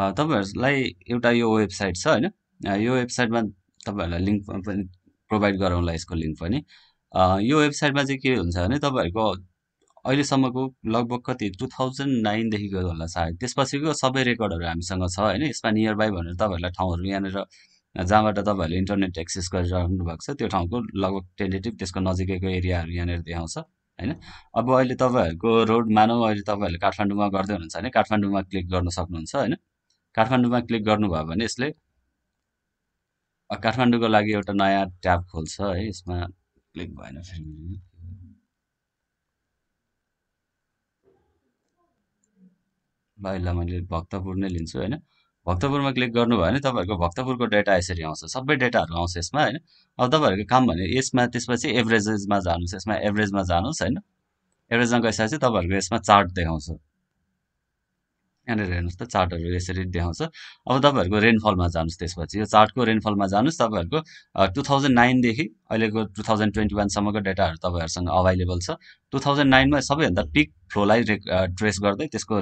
तपाईँहरूलाई एउटा यो वेबसाइट छ होइन यो वेबसाइटमा तपाईँहरूलाई लिङ्क पनि प्रोभाइड गराउँला यसको लिङ्क पनि यो वेबसाइटमा चाहिँ के हुन्छ भने तपाईँहरूको अहिलेसम्मको लगभग कति टु थाउजन्ड नाइनदेखिको होला सायद त्यसपछिको सबै रेकर्डहरू हामीसँग छ होइन यसमा नियर बाई भनेर तपाईँहरूलाई ठाउँहरू यहाँनिर जहाँबाट तपाईँहरूले इन्टरनेट एक्सेस गरिरहनु भएको छ त्यो ठाउँको लगभग टेन्डेटिभ त्यसको नजिकैको एरियाहरू यहाँनिर देखाउँछ होइन अब अहिले तपाईँहरूको रोड मानौँ अहिले तपाईँहरूले काठमाडौँमा गर्दै हुनुहुन्छ भने काठमाडौँमा क्लिक गर्न सक्नुहुन्छ होइन काठमाडौँमा क्लिक गर्नुभयो भने यसले काठमाडौँको लागि एउटा नयाँ ट्याब खोल्छ है यसमा क्लिक भएन फेरि ल ल मैले भक्तपुर नै लिन्छु होइन भक्तपुरमा क्लिक गर्नुभयो भने तपाईँहरूको भक्तपुरको डेटा यसरी आउँछ सबै डेटाहरू आउँछ यसमा होइन अब तपाईँहरूको काम भने यसमा त्यसपछि एभरेजेसमा जानुहोस् यसमा एभरेजमा जानुहोस् होइन एभरेजमा गइसकेपछि तपाईँहरूको यसमा चार्ट देखाउँछ यहाँनिर हेर्नुहोस् त चार्टहरू यसरी देखाउँछ अब तपाईँहरूको रेनफलमा जानुहोस् त्यसपछि यो चार्टको रेनफलमा जानुहोस् तपाईँहरूको टु थाउजन्ड नाइनदेखि अहिलेको टु थाउजन्ड ट्वेन्टी वानसम्मको डेटाहरू तपाईँहरूसँग अभाइलेबल छ टु थाउजन्ड नाइनमा सबैभन्दा पिक फ्लोलाई रे ट्रेस गर्दै त्यसको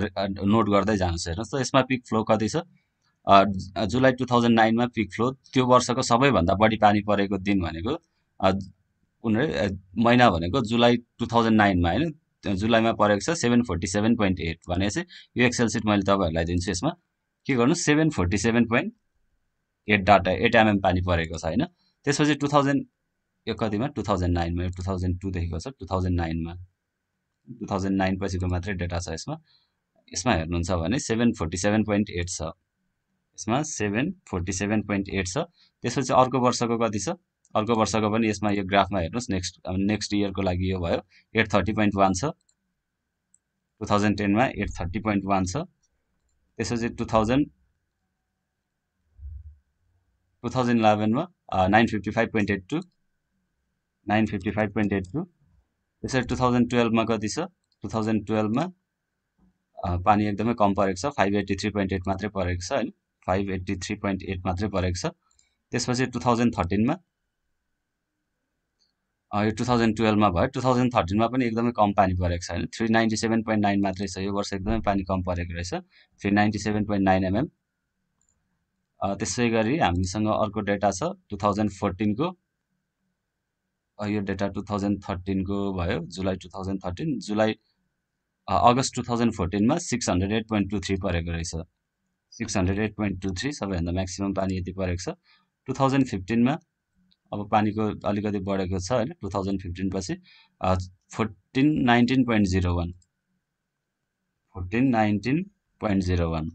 नोट गर्दै जानुहोस् हेर्नुहोस् त यसमा पिक फ्लो कति छ जुलाई टु थाउजन्ड नाइनमा पिक फ्लो त्यो वर्षको सबैभन्दा बढी पानी परेको दिन भनेको उनीहरू महिना भनेको जुलाई टु थाउजन्ड नाइनमा होइन जुलाईमा परेको छ seven forty seven point eight भनेपछि यो एक्सएल सिट मैले तपाईँहरूलाई दिन्छु यसमा के गर्नु seven forty seven point eight data eight MM पानी परेको छ होइन त्यसपछि टु थाउजन्ड यो कतिमा टु थाउजन्ड नाइनमा टु थाउजन्ड टूदेखिको छ टु थाउजन्ड नाइनमा टु थाउजन्ड नाइन पछिको मात्रै डेटा छ यसमा यसमा हेर्नुहुन्छ भने seven forty seven point eight छ यसमा seven forty seven point eight छ त्यसपछि अर्को वर्षको कति छ अर्को वर्षको पनि यसमा यो ग्राफमा हेर्नुहोस् नेक्स्ट नेक्स्ट इयरको लागि यो भयो एट थर्टी पोइन्ट वान छ टु थाउजन्ड टेनमा एट थर्टी पोइन्ट वान छ त्यसपछि टु थाउजन्ड टु थाउजन्ड इलेभेनमा nine fifty five point eight two nine fifty five point eight two त्यसरी टु थाउजन्ड टुवेल्भमा कति छ टु थाउजन्ड टुवेल्भमा पानी एकदमै कम परेको छ five eighty three point eight मात्रै परेको छ होइन five eighty three point eight मात्रै परेको छ त्यसपछि टु थाउजन्ड थर्टिनमा यो टु थाउजन्ड टुवेल्भमा भयो टु थाउजन्ड थर्टिनमा पनि एकदमै कम पानी परेको छ होइन three ninety seven point nine मात्रै छ यो वर्ष एकदमै पानी कम परेको रहेछ three ninety seven point nine MM त्यसै गरी हामीसँग अर्को डेटा छ टु थाउजन्ड फोर्टिनको यो डेटा टु थाउजन्ड थर्टिनको भयो जुलाई टु थाउजन्ड थर्टिन जुलाई अगस्ट टु थाउजन्ड फोर्टिनमा six hundred eight point two three परेको रहेछ six hundred eight point two three सबैभन्दा म्याक्सिमम् पानी यति परेको छ टु थाउजन्ड फिफ्टिनमा अब पानीको अलिकति बढेको छ होइन टु थाउजन्ड फिफ्टिन पछि fourteen nineteen point zero one fourteen nineteen point zero one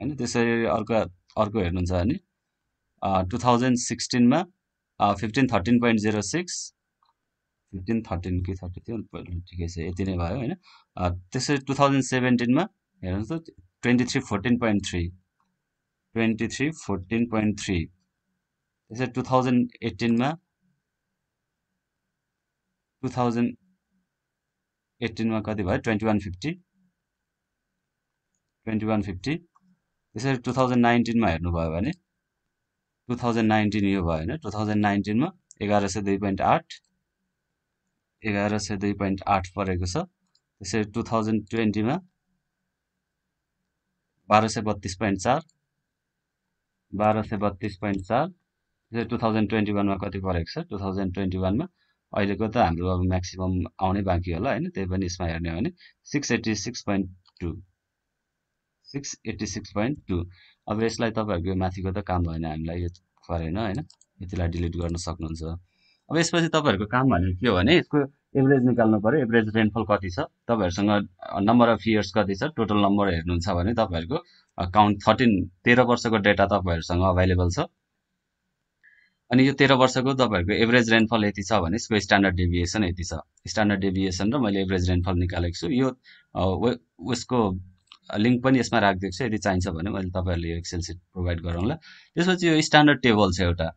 होइन त्यसरी अर्को अर्को हेर्नुहुन्छ भने टु थाउजन्ड सिक्सटिनमा fifteen thirteen point zero six fifteen thirteen कि थर्टी थियो ठिकै छ यति नै भयो होइन त्यसरी टु थाउजन्ड सेभेन्टिनमा हेर्नुहोस् त twenty three fourteen point three twenty three fourteen point three यसरी टु थाउजन्ड एट्टिनमा टु थाउजन्ड एट्टिनमा कति भयो twenty one fifty twenty one fifty त्यसरी टु थाउजन्ड नाइन्टिनमा हेर्नुभयो भने टु थाउजन्ड नाइन्टिन यो भयो होइन टु थाउजन्ड नाइन्टिनमा एघार सय दुई पोइन्ट आठ एघार सय दुई पोइन्ट आठ परेको छ त्यसरी टु थाउजन्ड ट्वेन्टीमा बाह्र सय बत्तिस पोइन्ट चार बाह्र सय बत्तिस पोइन्ट चार जस्तै टु थाउजन्ड ट्वेन्टी वानमा कति परेको छ टु थाउजन्ड ट्वेन्टी वानमा अहिलेको त हाम्रो अब म्याक्सिमम् आउनै बाँकी होला होइन त्यही पनि यसमा हेर्ने हो भने six eighty six point two six eighty six point two अब यसलाई तपाईँहरूको माथिको त काम भएन हामीलाई यो परेन होइन यतिलाई डिलिट गर्न सक्नुहुन्छ अब यसपछि तपाईँहरूको काम भनेको के हो भने यसको एभरेज निकाल्नु पऱ्यो एभरेज रेनफल कति छ तपाईँहरूसँग नम्बर अफ इयर्स कति छ टोटल नम्बर हेर्नुहुन्छ भने तपाईँहरूको काउन्ट थर्टिन तेह्र वर्षको डेटा तपाईँहरूसँग अभाइलेबल छ अनि यो तेह्र वर्षको तपाईँहरूको एभरेज रेनफल यति छ भने यसको स्ट्यान्डर्ड डेभिएसन यति छ स्ट्यान्डर्ड डेभिएसन र मैले एभरेज रेनफल निकालेको छु यो उसको लिङ्क पनि यसमा राखिदिएको छु यदि चाहिन्छ भने मैले तपाईँहरूले यो एक्सेल सिट प्रोभाइड गरौँला त्यसपछि यो स्ट्यान्डर्ड टेबल छ एउटा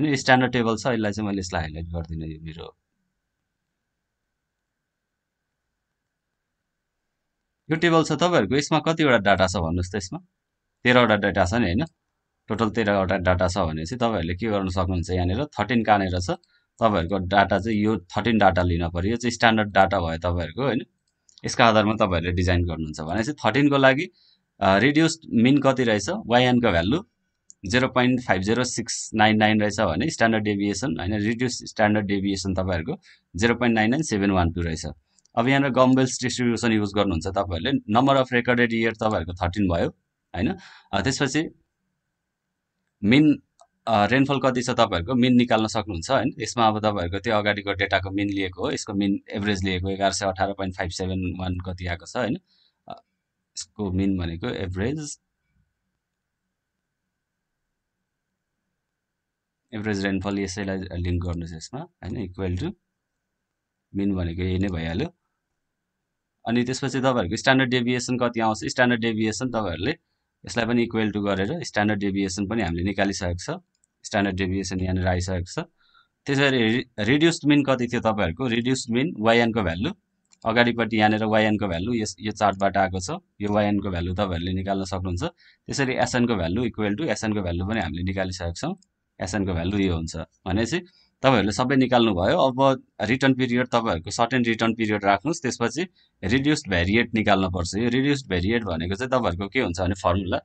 होइन स्ट्यान्डर्ड टेबल छ यसलाई चाहिँ मैले यसलाई हाइलाइट गरिदिनँ यो मेरो यो टेबल छ तपाईँहरूको यसमा कतिवटा डाटा छ भन्नुहोस् त यसमा तेह्रवटा डाटा छ नि होइन टोटल तेह्रवटा डाटा छ भने चाहिँ तपाईँहरूले के गर्नु सक्नुहुन्छ यहाँनिर थर्टिन कहाँनिर छ तपाईँहरूको डाटा चाहिँ यो थर्टिन डाटा लिन पऱ्यो यो चाहिँ स्ट्यान्डर्ड डाटा भयो तपाईँहरूको होइन यसको आधारमा तपाईँहरूले डिजाइन गर्नुहुन्छ भने चाहिँ थर्टिनको लागि रिड्युस मिन कति रहेछ वाइएनको value zero point five zero six nine nine रहेछ भने स्ट्यान्डर्ड डेभिएसन होइन रिड्युस स्ट्यान्डर्ड डेभिएसन तपाईँहरूको zero point nine nine seven one two रहेछ अब यहाँनिर गम्बेल्स डिस्ट्रिब्युसन युज गर्नुहुन्छ तपाईँहरूले नम्बर अफ रेकर्डेड इयर तपाईँहरूको थर्टिन भयो होइन त्यसपछि मिन रेनफल कति छ तपाईँहरूको मिन निकाल्न सक्नुहुन्छ होइन यसमा अब तपाईँहरूको त्यो अगाडिको डेटाको मिन लिएको हो यसको मिन एभरेज लिएको एघार सय अठार पोइन्ट फाइभ सेभेन वान कति आएको छ होइन यसको मिन भनेको एभरेज एभरेज रेनफल यसैलाई लिङ्क गर्नुहोस् यसमा होइन इक्वेल टु मिन भनेको यही नै भइहाल्यो अनि त्यसपछि तपाईँहरूको स्ट्यान्डर्ड डेभिएसन कति आउँछ स्ट्यान्डर्ड डेभिएसन तपाईँहरूले यसलाई पनि इक्वेल टु गरेर स्ट्यान्डर्ड डेभिएसन पनि हामीले निकालिसकेको छ स्ट्यान्डर्ड डेभिएसन यहाँनिर आइसकेको छ त्यसरी रिड्युस्ड मिन कति थियो तपाईँहरूको रिड्युस्ड मिन वाइएनको भ्यालु अगाडिपट्टि यहाँनिर वाइएनको भ्यालु यस यो चार्टबाट आएको छ यो वाइएनको भ्यालु तपाईँहरूले निकाल्न सक्नुहुन्छ त्यसरी एसएनको भ्यालु इक्वेल टु एसएनको भ्यालु पनि हामीले निकालिसकेको छौँ एसएनको भ्यालु यो हुन्छ भनेपछि तपाईँहरूले सबै निकाल्नुभयो अब रिटर्न पिरियड तपाईँहरूको सर्टेन रिटर्न पिरियड राख्नुहोस् त्यसपछि रिड्युस्ड भेरिएट निकाल्नुपर्छ यो रिड्युस्ड भेरिएट भनेको चाहिँ तपाईँहरूको के हुन्छ भने फर्मुला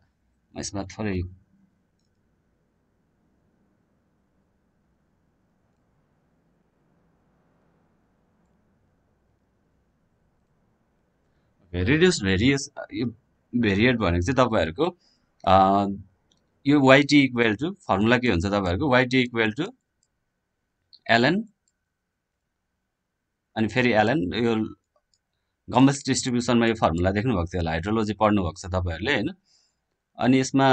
यसमा थोरै रिड्युस भेरिएस यो भेरिएट भनेको चाहिँ तपाईँहरूको यो वाइटी इक्वेल टु फर्मुला के हुन्छ तपाईँहरूको वाइटी इक्वेल टु एलएन अनि फेरि एलएन यो गम्बस डिस्ट्रिब्युसनमा यो फर्मुला देख्नुभएको थियो होला हाइड्रोलोजी पढ्नुभएको छ तपाईँहरूले होइन अनि यसमा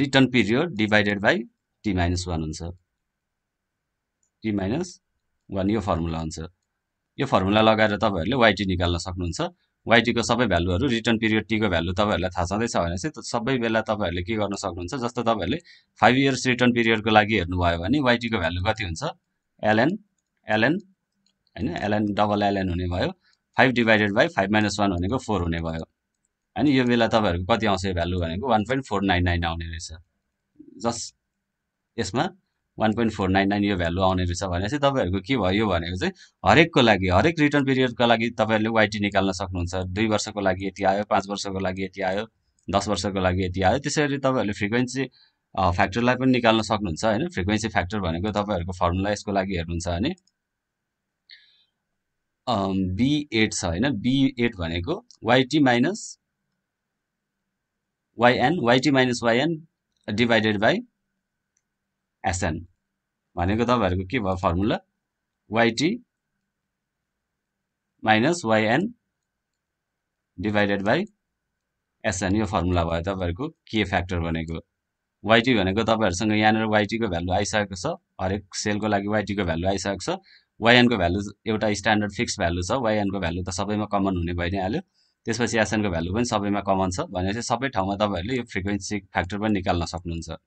return period divided by T minus one हुन्छ टी माइनस वान यो फर्मुला हुन्छ यो फर्मुला लगाएर तपाईँहरूले वाइटी निकाल्न सक्नुहुन्छ वाइटीको सबै भ्यालुहरू रिटर्न पिरियड टीको भ्यालु तपाईँहरूलाई थाहा छँदैछ भने चाहिँ सबै बेला तपाईँहरूले के गर्न सक्नुहुन्छ जस्तो तपाईँहरूले फाइभ इयर्स रिटर्न पिरियडको लागि हेर्नुभयो भने वाइटीको भ्यालु कति हुन्छ एलएन एलएन होइन एलएन डबल एलएन हुने भयो five divided by five minus one भनेको फोर हुने भयो होइन यो बेला तपाईँहरूको कति आउँछ यो भ्यालु भनेको one point four nine nine आउने रहेछ जस्ट यसमा one point four nine nine यो भ्यालु आउने रहेछ भने चाहिँ तपाईँहरूको के भयो भनेको चाहिँ हरेकको लागि हरेक रिटर्न पिरियडको लागि तपाईँहरूले वाइटी निकाल्न सक्नुहुन्छ दुई वर्षको लागि यति आयो पाँच वर्षको लागि यति आयो दस वर्षको लागि यति आयो त्यसरी तपाईँहरूले फ्रिक्वेन्सी फ्याक्टरलाई पनि निकाल्न सक्नुहुन्छ होइन फ्रिक्वेन्सी फ्याक्टर भनेको तपाईँहरूको फर्मुला यसको लागि हेर्नुहुन्छ भने बी एट छ होइन बी एट भनेको YT minus YN YT minus YN divided by SN भनेको तपाईँहरूको के भयो formula YT minus YN divided by SN यो फर्मुला भयो तपाईँहरूको के फ्याक्टर भनेको वाइटी भनेको तपाईँहरूसँग यहाँनिर वाइटीको भ्यालु आइसकेको छ हरेक सेलको लागि वाइटीको भ्यालु आइसकेको छ वाइएनको भ्यालु एउटा स्ट्यान्डर्ड फिक्स भ्यालु छ वाइएनको भ्यालु त सबैमा कमन हुने भइ नै हाल्यो त्यसपछि एसएनको भ्यालु पनि सबैमा कमन छ भनेपछि सबै ठाउँमा तपाईँहरूले यो फ्रिक्वेन्सी फ्याक्टर पनि निकाल्न सक्नुहुन्छ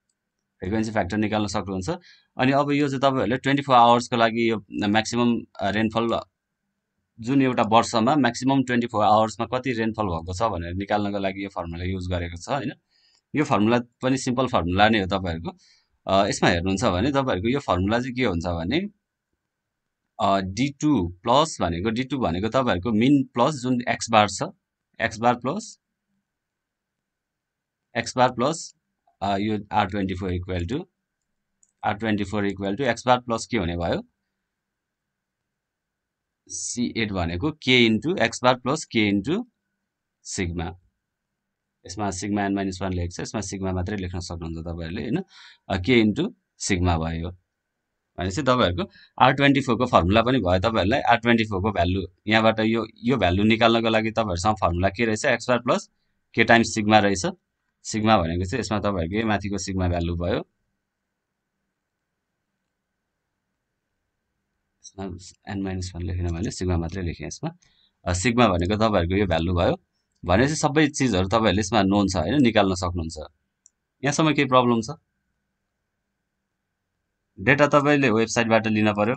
फ्रिक्वेन्सी फ्याक्टर निकाल्न सक्नुहुन्छ अनि अब यो चाहिँ तपाईँहरूले ट्वेन्टी फोर आवर्सको लागि यो म्याक्सिमम् रेनफल जुन एउटा वर्षमा म्याक्सिमम् ट्वेन्टी फोर आवर्समा कति रेनफल भएको छ भनेर निकाल्नको लागि यो फर्मुला युज गरेको छ होइन यो फर्मुला पनि सिम्पल फर्मुला नै हो तपाईँहरूको यसमा हेर्नुहुन्छ भने तपाईँहरूको यो फर्मुला चाहिँ के हुन्छ भने डी टू प्लस भनेको डी टू भनेको तपाईँहरूको मिन प्लस जुन एक्स बार छ X bar plus X bar plus यो R twenty four equal to R twenty four equal to X plus के हुने भयो सी एट भनेको के इन्टु एक्स प्लस के इन्टु सिग्मा यसमा सिग्मा एन माइनस वान लेखेको छ यसमा सिग्मा मात्रै लेख्न सक्नुहुन्छ तपाईँहरूले होइन के इन्टु सिग्मा भयो भनेपछि तपाईँहरूको आर ट्वेन्टी फोरको फर्मुला पनि भयो तपाईँहरूलाई आर ट्वेन्टी फोरको भ्यालु यहाँबाट यो यो भ्यालु निकाल्नको लागि तपाईँहरूसँग फर्मुला के रहेछ एक्स प्लस के टाइम्स सिग्मा रहेछ सिग्मा भनेको चाहिँ यसमा तपाईँहरूकै माथिको सिग्मा भ्यालु भयो एन माइनस वान लेखेन भने सिग्मा मात्रै लेखेँ यसमा सिग्मा भनेको तपाईँहरूको यो भ्यालु भयो भनेपछि सबै चिजहरू तपाईँहरूले यसमा नोन छ होइन निकाल्न सक्नुहुन्छ यहाँसम्म केही प्रब्लम छ डेटा तपाईँले वेबसाइटबाट लिन पऱ्यो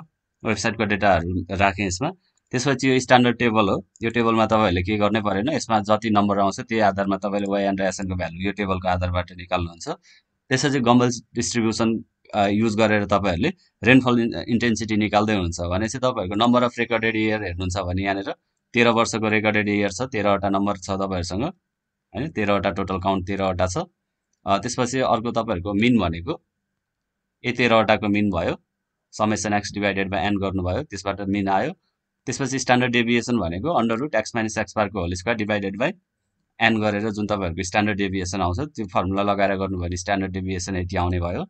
वेबसाइटको डेटाहरू राखेँ यसमा त्यसपछि यो स्ट्यान्डर्ड टेबल हो यो टेबलमा तपाईँहरूले के गर्नै परेन यसमा जति नम्बर आउँछ त्यही आधारमा तपाईँले वाइएन र एसएनको भ्यालु यो टेबलको आधारबाट निकाल्नुहुन्छ त्यसपछि गम्बल डिस्ट्रिब्युसन युज गरेर तपाईँहरूले रेनफल इन्टेन्सिटी निकाल्दै हुनुहुन्छ भने चाहिँ तपाईँहरूको नम्बर अफ रेकर्डेड इयर हेर्नुहुन्छ भने यहाँनिर तेह्र वर्षको रेकर्डेड इयर छ तेह्रवटा नम्बर छ तपाईँहरूसँग होइन तेह्रवटा टोटल काउन्ट तेह्रवटा छ त्यसपछि अर्को तपाईँहरूको मिन भनेको ए तेह्रवटाको मिन भयो summation X divided by N गर्नुभयो त्यसबाट मिन आयो त्यसपछि स्ट्यान्डर्ड डेभिएसन भनेको under root X minus X बारको whole square divided by N गरेर जुन तपाईँहरूको स्ट्यान्डर्ड डेभिएसन आउँछ त्यो फर्मुला लगाएर गर्नुभयो भने स्ट्यान्डर्ड डेभिएसन यति आउने भयो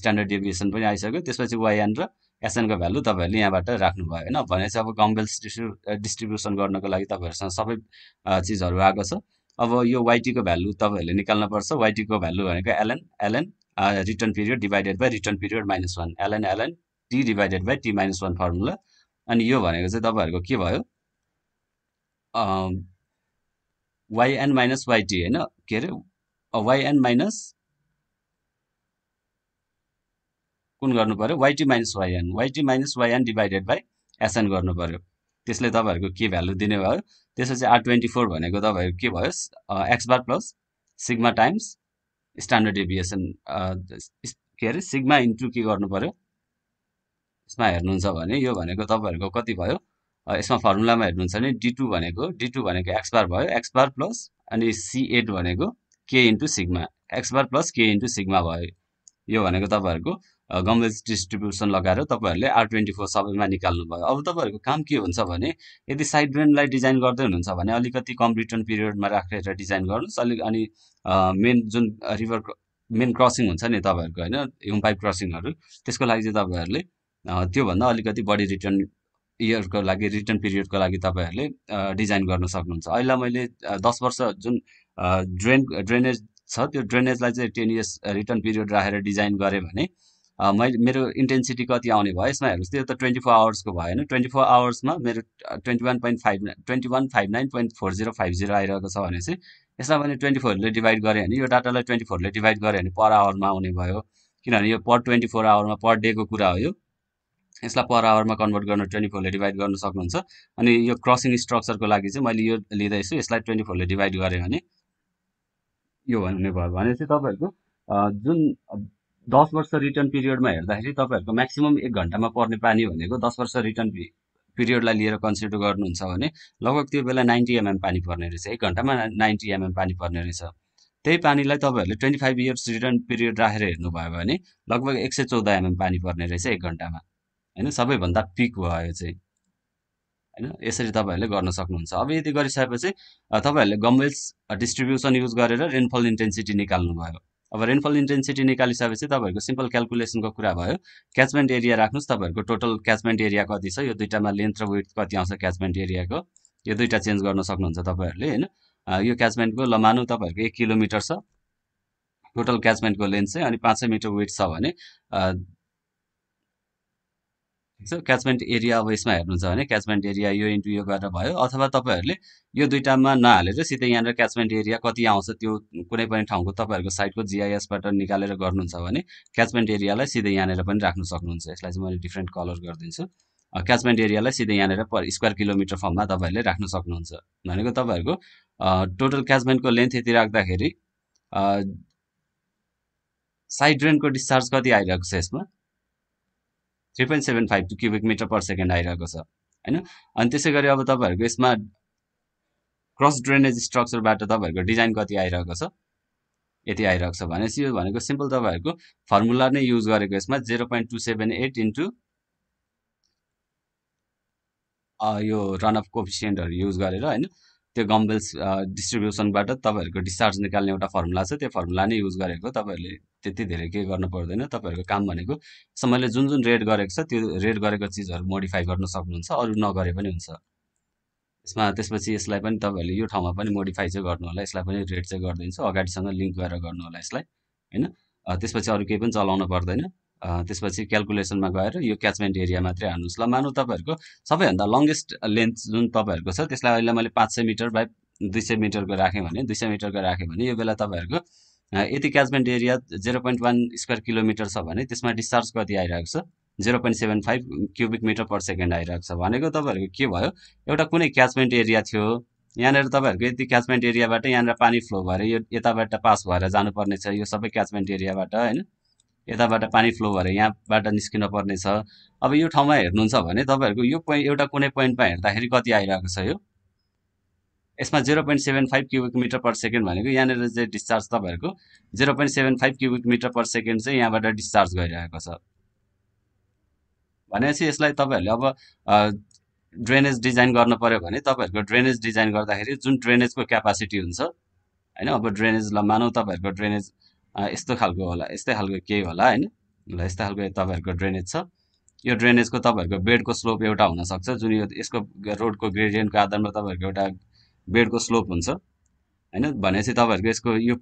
स्ट्यान्डर्ड डेभिएसन पनि आइसक्यो त्यसपछि वाइएन र एसएनको भ्यालु तपाईँहरूले यहाँबाट राख्नुभयो होइन भने चाहिँ अब गम्बेल्स डिस्ट्रि डिस्ट्रिब्युसन गर्नको लागि तपाईँहरूसँग सबै चिजहरू आएको छ अब यो वाइटीको भ्यालु तपाईँहरूले निकाल्नुपर्छ वाइटीको भ्यालु भनेको LN LN return period divided by return period minus one LN LN T divided by T minus one formula अनि यो भनेको चाहिँ तपाईँहरूको के भयो वाइएन माइनस वाइटी होइन के अरे वाइएन माइनस कुन गर्नु पऱ्यो YT minus YN YT minus YN divided by SN गर्नु पऱ्यो त्यसले तपाईँहरूको के भ्यालु दिने भयो त्यसपछि आर ट्वेन्टी फोर भनेको तपाईँहरूको के भयो X bar plus sigma times standard deviation के अरे सिग्मा इन्टु के गर्नु पऱ्यो यसमा हेर्नुहुन्छ भने यो भनेको तपाईँहरूको कति भयो यसमा फर्मुलामा हेर्नुहुन्छ भने डी भनेको डी टू भनेको एक्सपायर भयो एक्सपायर प्लस अनि सी भनेको के इन्टु सिग्मा एक्सपायर प्लस के इन्टु सिग्मा भयो यो भनेको तपाईँहरूको गम्बेज डिस्ट्रिब्युसन लगाएर तपाईँहरूले आर ट्वेन्टी फोर सबैमा निकाल्नुभयो अब तपाईँहरूको काम के हुन्छ भने यदि साइड ब्रेनलाई डिजाइन गर्दै हुनुहुन्छ भने अलिकति कम रिटर्न पिरियडमा राखेर डिजाइन गर्नुहोस् अलिक अनि मेन जुन रिभर मेन क्रसिङ हुन्छ नि तपाईँहरूको होइन हिम पाइप क्रसिङहरू त्यसको लागि चाहिँ तपाईँहरूले त्योभन्दा अलिकति बढी रिटर्न इयरको लागि रिटर्न पिरियडको लागि तपाईँहरूले डिजाइन गर्न सक्नुहुन्छ अहिले मैले दस वर्ष जुन ड्रेन ड्रेनेज छ त्यो ड्रेनेजलाई चाहिँ टेन इयर्स रिटर्न पिरियड राखेर डिजाइन गरेँ भने मैले मेरो इन्टेन्सिटी कति आउने भयो यसमा हेर्नुहोस् त्यो त ट्वेन्टी फोर आवर्सको भयो होइन ट्वेन्टी फोर आवर्समा मेरो twenty one point five twenty one five nine point four zero five zero आइरहेको छ भने चाहिँ यसमा मैले ट्वेन्टी फोरले डिभाइड गरेँ भने यो डाटालाई ट्वेन्टी फोरले डिभाइड गरेँ भने पर आवरमा आउने भयो किनभने यो पर ट्वेन्टी फोर आवरमा पर डेको कुरा हो यो यसलाई पर आवरमा कन्भर्ट गर्न ट्वेन्टी फोरले डिभाइड गर्न सक्नुहुन्छ अनि यो क्रसिङ स्ट्रक्चरको लागि चाहिँ मैले यो लिँदैछु यसलाई ट्वेन्टी फोरले डिभाइड गरेँ भने यो भन्ने भयो भने चाहिँ तपाईँहरूको जुन दस वर्ष रिटर्न पिरियडमा हेर्दाखेरि तपाईँहरूको म्याक्सिमम् एक घन्टामा पर्ने पानी भनेको दस वर्ष रिटर्न पिरियडलाई लिएर कन्सिडर गर्नुहुन्छ भने लगभग त्यो बेला नाइन्टी एमएम पानी पर्ने रहेछ एक घन्टामा नाइन्टी एमएम पानी पर्ने रहेछ त्यही पानीलाई तपाईँहरूले twenty five years return period राखेर हेर्नुभयो भने लगभग एक सय चौध एमएम पानी पर्ने रहेछ एक घन्टामा होइन सबैभन्दा पिक भयो चाहिँ होइन यसरी तपाईँहरूले गर्न सक्नुहुन्छ अब यदि गरिसकेपछि तपाईँहरूले गम्बेल्स डिस्ट्रिब्युसन युज गरेर रेनफल इन्टेन्सिटी निकाल्नुभयो अब रेनफल इन्टेन्सिटी निकालिसकेपछि तपाईँहरूको सिम्पल क्यालकुलेसनको कुरा भयो क्याचमेन्ट एरिया राख्नुहोस् तपाईँहरूको टोटल क्याचमेन्ट एरिया कति छ यो दुइटामा लेन्थ र वेथ कति आउँछ क्याचमेन्ट एरियाको यो दुइटा चेन्ज गर्न सक्नुहुन्छ तपाईँहरूले होइन यो क्याचमेन्टको लमानु तपाईँहरूको एक किलोमिटर छ टोटल क्याचमेन्टको लेन्थ चाहिँ अनि पाँच सय मिटर वेट छ भने सो क्याचमेन्ट एरिया अब यसमा हेर्नुहुन्छ भने क्याचमेन्ट एरिया यो इन्टु यो गरेर भयो अथवा तपाईँहरूले यो दुइटामा नहालेर सिधै यहाँनिर क्याचमेन्ट एरिया कति आउँछ त्यो कुनै पनि ठाउँको तपाईँहरूको साइटको जिआइएसबाट निकालेर गर्नुहुन्छ भने क्याचमेन्ट एरियालाई सिधै यहाँनिर पनि राख्नु सक्नुहुन्छ यसलाई चाहिँ मैले डिफ्रेन्ट कलर गरिदिन्छु क्याचमेन्ट एरियालाई सिधै यहाँनिर पर स्क्वायर किलोमिटर फर्ममा तपाईँहरूले राख्न सक्नुहुन्छ भनेको तपाईँहरूको टोटल क्याचमेन्टको लेन्थ यति राख्दाखेरि साइड ड्रेनको डिस्चार्ज कति आइरहेको छ यसमा three point seven five cubic metre per second आइरहेको छ होइन अनि त्यसै गरी अब तपाईँहरूको यसमा क्रस ड्रेनेज स्ट्रक्चरबाट तपाईँहरूको डिजाइन कति आइरहेको छ यति आइरहेको छ भनेपछि यो भनेको सिम्पल तपाईँहरूको फर्मुला नै युज गरेको यसमा zero point two seven eight into यो रनअप कोफिसियन्टहरू युज गरेर होइन त्यो गम्बेल्स डिस्ट्रिब्युसनबाट तपाईँहरूको डिस्चार्ज निकाल्ने एउटा फर्मुला छ त्यो फर्मुला नै युज गरेको तपाईँहरूले त्यति धेरै केही गर्नु पर्दैन तपाईँहरूको काम भनेको मैले जुन जुन रेड गरेको छ त्यो रेड गरेको चिजहरू मोडिफाई गर्न सक्नुहुन्छ अरू नगरे पनि हुन्छ यसमा त्यसपछि यसलाई पनि तपाईँहरूले यो ठाउँमा पनि मोडिफाई चाहिँ गर्नु होला यसलाई पनि रेड चाहिँ गरिदिन्छ अगाडिसँग लिङ्क गरेर गर्नु होला यसलाई होइन त्यसपछि अरू केही पनि चलाउनु पर्दैन त्यसपछि क्यालकुलेसनमा गएर यो क्याचमेन्ट एरिया मात्रै हाल्नुहोस् ल मानु तपाईँहरूको सबैभन्दा लङ्गेस्ट लेन्थ जुन तपाईँहरूको छ त्यसलाई अहिले मैले पाँच सय मिटर बाई दुई सय मिटरको राखेँ भने दुई सय मिटरको राखेँ भने यो बेला तपाईँहरूको यति catchment area zero point one square kilometre छ भने त्यसमा डिस्चार्ज कति आइरहेको छ zero point seven five cubic metre per second आइरहेको छ भनेको तपाईँहरूको के भयो एउटा कुनै क्याचमेन्ट एरिया थियो यहाँनिर तपाईँहरूको यति क्याचमेन्ट एरियाबाट यहाँनिर पानी फ्लो भएर यो यताबाट पास भएर जानुपर्ने छ यो सबै क्याचमेन्ट एरियाबाट होइन यताबाट पानी फ्लो भएर यहाँबाट निस्किन पर्नेछ अब यो ठाउँमा हेर्नुहुन्छ भने तपाईँहरूको यो पोइन्ट एउटा कुनै पोइन्टमा हेर्दाखेरि कति आइरहेको छ यो यसमा zero point seven five cubic metre per second भनेको यहाँनिर चाहिँ डिस्चार्ज तपाईँहरूको zero point seven five cubic metre per second चाहिँ यहाँबाट डिस्चार्ज गरिरहेको छ भनेपछि यसलाई तपाईँहरूले अब ड्रेनेज डिजाइन गर्नु पऱ्यो भने तपाईँहरूको ड्रेनेज डिजाइन गर्दाखेरि जुन ड्रेनेजको क्यापासिटी हुन्छ होइन अब ड्रेनेज ल मानौ तपाईँहरूको ड्रेनेज यस्तो खालको होला यस्तै खालको केही होला होइन ल यस्तै खालको तपाईँहरूको ड्रेनेज छ यो ड्रेनेजको तपाईँहरूको बेडको स्लोप एउटा हुनसक्छ जुन यो यसको रोडको ग्रेडियन्टको आधारमा तपाईँहरूको एउटा बेडको स्लोप हुन्छ होइन भनेपछि तपाईँहरूको यसको यो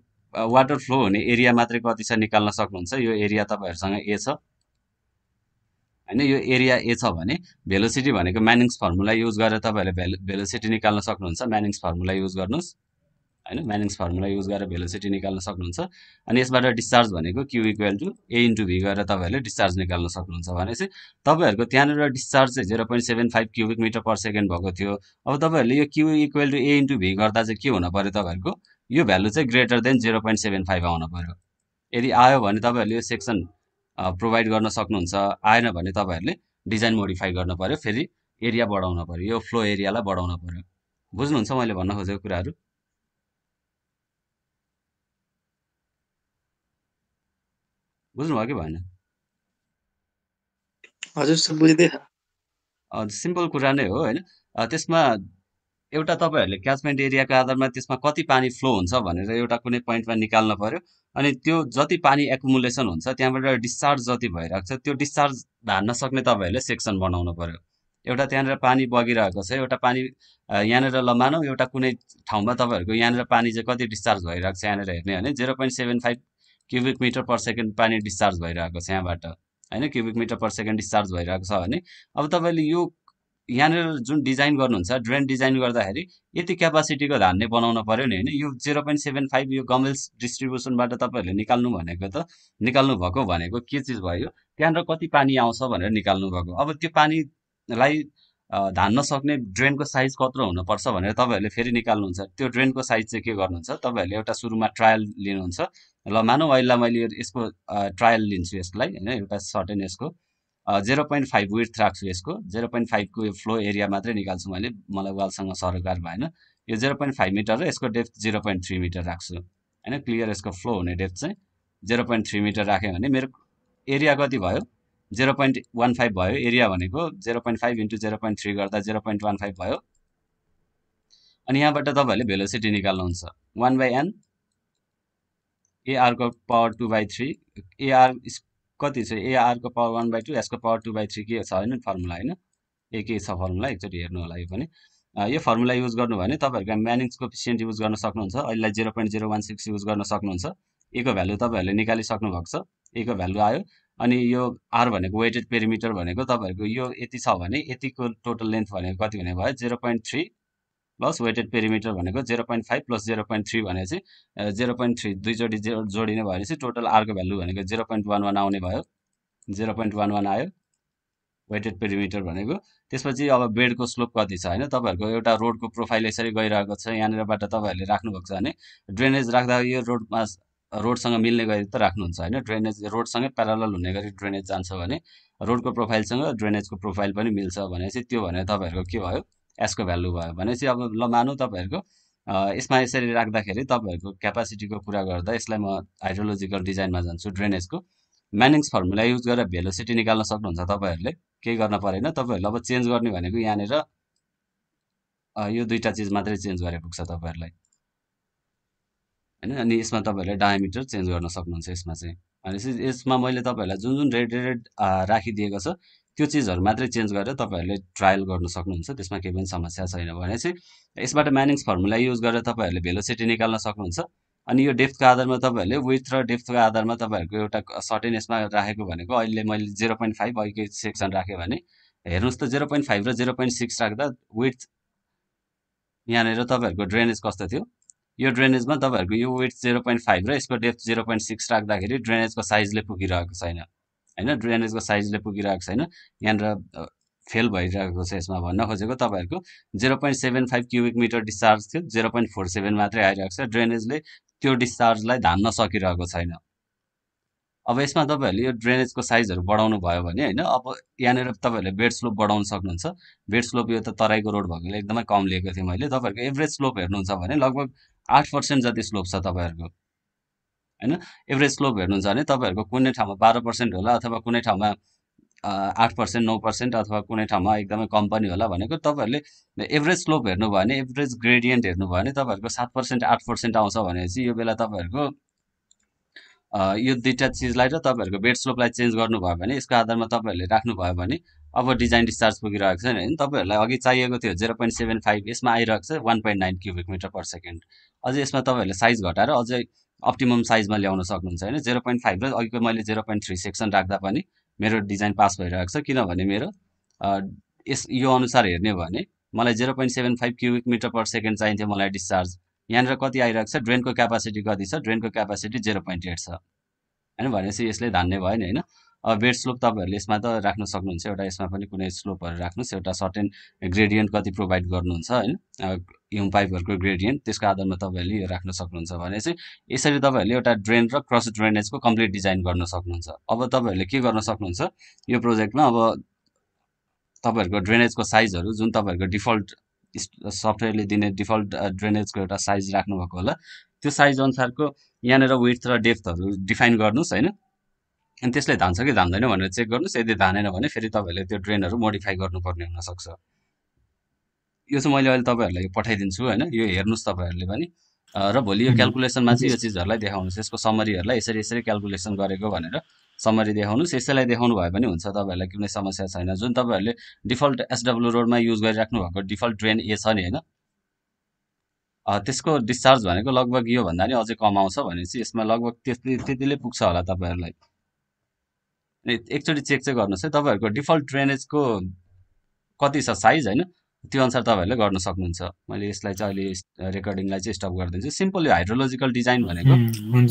वाटर फ्लो हुने एरिया मात्रै कति छ निकाल्न सक्नुहुन्छ यो एरिया तपाईँहरूसँग ए छ होइन यो एरिया ए छ भने भेलोसिटी भनेको म्यानिङ्स फर्मुला युज गरेर तपाईँहरूले भेलो भेलोसिटी निकाल्न सक्नुहुन्छ म्यानिङ्स फर्मुला युज गर्नुहोस् होइन म्यानेन्स फर्मुला युज गरेर भेलोसिटी निकाल्न सक्नुहुन्छ अनि यसबाट डिस्चार्ज भनेको Q equal to A into V गरेर तपाईँहरूले डिस्चार्ज निकाल्न सक्नुहुन्छ भनेपछि तपाईँहरूको त्यहाँनिर डिस्चार्ज चाहिँ zero point seven five cubic metre per second भएको थियो अब तपाईँहरूले यो Q equal to A into V गर्दा चाहिँ के हुनु पऱ्यो तपाईँहरूको यो भ्यालु चाहिँ greater than zero point seven five आउनु पऱ्यो यदि आयो भने तपाईँहरूले यो सेक्सन प्रोभाइड गर्न सक्नुहुन्छ आएन भने तपाईँहरूले डिजाइन मोडिफाई गर्नु पऱ्यो फेरि एरिया बढाउन पऱ्यो यो फ्लो एरियालाई बढाउन पऱ्यो बुझ्नुहुन्छ मैले भन्न खोजेको कुराहरू बुझ्नुभयो कि भएन हजुर सिम्पल कुरा नै हो होइन त्यसमा एउटा तपाईँहरूले क्याचमेन्ट एरियाको आधारमा त्यसमा कति पानी फ्लो हुन्छ भनेर एउटा कुनै पोइन्टमा निकाल्नु पऱ्यो अनि त्यो जति पानी एकुमुलेसन हुन्छ त्यहाँबाट डिस्चार्ज जति भइरहेको छ त्यो डिस्चार्ज धान्न सक्ने तपाईँहरूले सेक्सन बनाउनु पऱ्यो एउटा त्यहाँनिर पानी बगिरहेको छ एउटा पानी यहाँनिर ल मानौ एउटा कुनै ठाउँमा तपाईँहरूको यहाँनिर पानी चाहिँ कति डिस्चार्ज भइरहेको छ यहाँनिर हेर्ने हो भने zero point seven five cubic metre per second पानी डिस्चार्ज भइरहेको छ यहाँबाट होइन cubic metre per second discharge भइरहेको छ भने अब तपाईँले यो यहाँनिर जुन डिजाइन गर्नुहुन्छ ड्रेन डिजाइन गर्दाखेरि यति क्यापासिटीको धान्ने बनाउन पऱ्यो नि होइन यो जिरो पोइन्ट सेभेन फाइभ यो गमेल्स डिस्ट्रिब्युसनबाट तपाईँहरूले निकाल्नु भनेको त निकाल्नु भएको भनेको के चिज भयो त्यहाँनिर कति पानी आउँछ भनेर निकाल्नु भएको अब त्यो पानीलाई धान्न सक्ने ड्रेनको साइज कत्रो हुनुपर्छ भनेर तपाईँहरूले फेरि निकाल्नुहुन्छ त्यो ड्रेनको साइज चाहिँ के गर्नुहुन्छ तपाईँहरूले एउटा सुरुमा ट्रायल लिनुहुन्छ ल मानौ अहिले मैले यसको ट्रायल लिन्छु यसलाई होइन एउटा सर्टेन यसको जेरो पोइन्ट फाइभ विथ राख्छु यसको जेरो पोइन्ट फाइभको यो फ्लो एरिया मात्रै निकाल्छु मैले मलाई वालसँग सरकार भएन यो जेरो पोइन्ट फाइभ मिटर र यसको depth zero point three metre राख्छु होइन क्लियर यसको फ्लो हुने डेप्थ चाहिँ जेरो पोइन्ट थ्री मिटर राख्यो भने मेरो एरिया कति भयो जेरो पोइन्ट वान फाइभ भयो एरिया भनेको zero point five into zero point three गर्दा जेरो पोइन्ट वान फाइभ भयो अनि यहाँबाट तपाईँहरूले भेलोसिटी निकाल्नुहुन्छ वान बाई एन एआरको power two by three AR कति छ एआरको पावर वान बाई टू यसको पावर टू बाई थ्री के छ होइन फर्मुला होइन ए के छ फर्मुला एकचोटि हेर्नु होला यो पनि यो फर्मुला युज गर्नुभयो भने तपाईँहरूको म्यानिङ्सको पेसियन्ट युज गर्न सक्नुहुन्छ अहिले zero point zero one six use गर्न सक्नुहुन्छ ए को भ्यालु तपाईँहरूले निकालिसक्नु भएको छ ए को भ्यालु आयो अनि यो आर भनेको वेटेड पेरिमिटर भनेको तपाईँहरूको यो यति छ भने यतिको टोटल लेन्थ भनेको कति हुने भयो zero point three plus weighted perimeter भनेको zero point five plus zero point three भने चाहिँ जिरो पोइन्ट थ्री दुईचोटि जे जोडिने भयो भने चाहिँ टोटल आरको भ्यालु भनेको जिरो पोइन्ट वान वान आउने भयो जिरो पोइन्ट वान वान आयो वेटेड पेरिमिटर भनेको त्यसपछि अब बेडको स्लोप कति छ होइन तपाईँहरूको एउटा रोडको प्रोफाइल यसरी गइरहेको छ यहाँनिरबाट तपाईँहरूले राख्नुभएको छ भने ड्रेनेज राख्दा यो रोडमा रोडसँग मिल्ने गरी त राख्नुहुन्छ होइन ड्रेनेज रोडसँगै प्यारल हुने गरी ड्रेनेज जान्छ भने रोडको प्रोफाइलसँग ड्रेनेजको प्रोफाइल पनि मिल्छ भनेपछि त्यो भने तपाईँहरूको के भयो एसको भ्यालु भयो भने चाहिँ अब ल मानौँ तपाईँहरूको यसमा यसरी राख्दाखेरि तपाईँहरूको क्यापासिटीको कुरा गर्दा यसलाई म हाइड्रोलोजिकल डिजाइनमा जान्छु ड्रेनेजको म्यानिङ्स फर्मुला युज गरेर भेलोसिटी निकाल्न सक्नुहुन्छ तपाईँहरूले केही गर्न परेन तपाईँहरूले अब चेन्ज गर्ने भनेको यहाँनिर यो दुईवटा चिज मात्रै चेन्ज गरेर पुग्छ तपाईँहरूलाई होइन अनि यसमा तपाईँहरूले डायमिटर चेन्ज गर्न सक्नुहुन्छ यसमा चाहिँ भनेपछि यसमा मैले तपाईँहरूलाई जुन जुन रेड रेड राखिदिएको छ त्यो चिजहरू मात्रै चेन्ज गरेर तपाईँहरूले ट्रायल गर्न सक्नुहुन्छ त्यसमा केही पनि समस्या छैन भने चाहिँ यसबाट म्यानिङ्स फर्मुला युज गरेर तपाईँहरूले भेलोसिटी निकाल्न सक्नुहुन्छ अनि यो डेप्थको आधारमा तपाईँहरूले विथ र डेप्थको आधारमा तपाईँहरूको एउटा सर्टेन यसमा राखेको भनेको अहिले मैले जिरो पोइन्ट फाइभ अहिले सेक्सन राखेँ भने हेर्नुहोस् त जिरो पोइन्ट फाइभ र जिरो पोइन्ट सिक्स राख्दा विथ यहाँनिर तपाईँहरूको ड्रेनेज कस्तो थियो यो ड्रेनेजमा तपाईँहरूको यो वेट जिरो पोइन्ट फाइभ र यसको डेप्थ जिरो पोइन्ट सिक्स राख्दाखेरि ड्रेनेजको साइजले पुगिरहेको छैन होइन ड्रेनेजको साइजले पुगिरहेको छैन यहाँनिर फेल भइरहेको छ यसमा भन्न खोजेको तपाईँहरूको zero point seven five cubic metre discharge थियो जिरो पोइन्ट फोर सेभेन मात्रै आइरहेको छ ड्रेनेजले त्यो डिस्चार्जलाई धान्न सकिरहेको छैन अब यसमा तपाईँहरूले यो ड्रेनेजको साइजहरू बढाउनु भयो भने होइन अब यहाँनिर तपाईँहरूले बेड स्लोप बढाउन सक्नुहुन्छ बेड स्लोप यो त तराईको रोड भएकोले एकदमै कम लिएको थिएँ मैले तपाईँहरूको एभरेज स्लोप हेर्नुहुन्छ भने लगभग आठ पर्सेन्ट जति स्लोप छ तपाईँहरूको होइन एभरेज स्लोप हेर्नुहुन्छ भने तपाईँहरूको कुनै ठाउँमा बाह्र पर्सेन्ट होला अथवा कुनै ठाउँमा आठ पर्सेन्ट नौ पर्सेन्ट अथवा कुनै ठाउँमा एकदमै कम पनि होला भनेको तपाईँहरूले एभरेज स्लोप हेर्नुभयो भने एभरेज ग्रेडियन्ट हेर्नुभयो भने तपाईँहरूको सात पर्सेन्ट आठ पर्सेन्ट आउँछ भनेपछि यो बेला तपाईँहरूको यो दुईवटा चिजलाई र तपाईँहरूको बेड स्लोपलाई चेन्ज गर्नुभयो भने यसको आधारमा तपाईँहरूले राख्नुभयो भने अब डिजाइन डिस्चार्ज पुगिरहेको छ होइन तपाईँहरूलाई अघि चाहिएको थियो जिरो पोइन्ट सेभेन फाइभ यसमा आइरहेको छ one point nine cubic metre per second अझै यसमा तपाईँहरूले साइज घटाएर अझै अप्टिमम साइजमा ल्याउन सक्नुहुन्छ होइन जिरो पोइन्ट फाइभ र अघिको मैले जिरो पोइन्ट थ्री सेक्सन राख्दा पनि मेरो डिजाइन पास भइरहेको छ किनभने मेरो यस यो अनुसार हेर्ने भने मलाई zero point seven five cubic metre per second चाहिन्थ्यो मलाई डिस्चार्ज यहाँनिर कति आइरहेको छ ड्रेनको क्यापासिटी कति छ ड्रेनको क्यापासिटी जिरो पोइन्ट एट छ होइन भनेपछि यसले धान्ने भयो नि होइन वेट स्लोप तपाईँहरूले यसमा त राख्न सक्नुहुन्छ एउटा यसमा पनि कुनै स्लोपहरू राख्नुहोस् एउटा सर्टेन ग्रेडियन्ट कति प्रोभाइड गर्नुहुन्छ होइन हिउँ पाइपहरूको ग्रेडियन्ट त्यसको आधारमा तपाईँहरूले यो राख्न सक्नुहुन्छ भने चाहिँ यसरी तपाईँहरूले एउटा ड्रेन र क्रस ड्रेनेजको कम्प्लिट डिजाइन गर्न सक्नुहुन्छ अब तपाईँहरूले के गर्न सक्नुहुन्छ यो प्रोजेक्टमा अब तपाईँहरूको ड्रेनेजको साइजहरू जुन तपाईँहरूको डिफल्ट सफ्टवेयरले दिने डिफल्ट ड्रेनेजको एउटा साइज राख्नुभएको होला त्यो साइज अनुसारको यहाँनिर विथ र डेप्थहरू डिफाइन गर्नुहोस् होइन अनि त्यसलाई धान्छ कि धान्दैन भनेर चेक गर्नुहोस् यदि धानेन भने फेरि तपाईँहरूले त्यो ड्रेनहरू मोडिफाई गर्नुपर्ने हुनसक्छ यो चाहिँ मैले अहिले तपाईँहरूलाई पठाइदिन्छु होइन यो हेर्नुहोस् तपाईँहरूले पनि र भोलि यो क्यालकुलेसनमा चाहिँ यो चिजहरूलाई देखाउनुहोस् यसको समरीहरूलाई यसरी यसरी क्यालकुलेसन गरेको भनेर समरी देखाउनुहोस् यसैलाई देखाउनु भए पनि हुन्छ तपाईँहरूलाई कुनै समस्या छैन जुन तपाईँहरूले डिफल्ट एसडब्लु रोडमा युज गरिराख्नु भएको डिफल्ट ड्रेन ए छ नि होइन त्यसको डिस्चार्ज भनेको लगभग योभन्दा नि अझै कम आउँछ भनेपछि यसमा लगभग त्यति त्यतिले पुग्छ होला तपाईँहरूलाई एकचोटि चेक चाहिँ गर्नुहोस् है तपाईँहरूको डिफल्ट ड्रेनेजको कति छ साइज होइन त्यो अनुसार तपाईँहरूले गर्न सक्नुहुन्छ मैले यसलाई चाहिँ अहिले रेकर्डिङलाई चाहिँ स्टप गरिदिन्छु सिम्पल यो हाइड्रोलोजिकल डिजाइन भनेको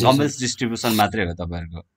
लम्बेस्ट डिस्ट्रिब्युसन मात्रै हो तपाईँहरूको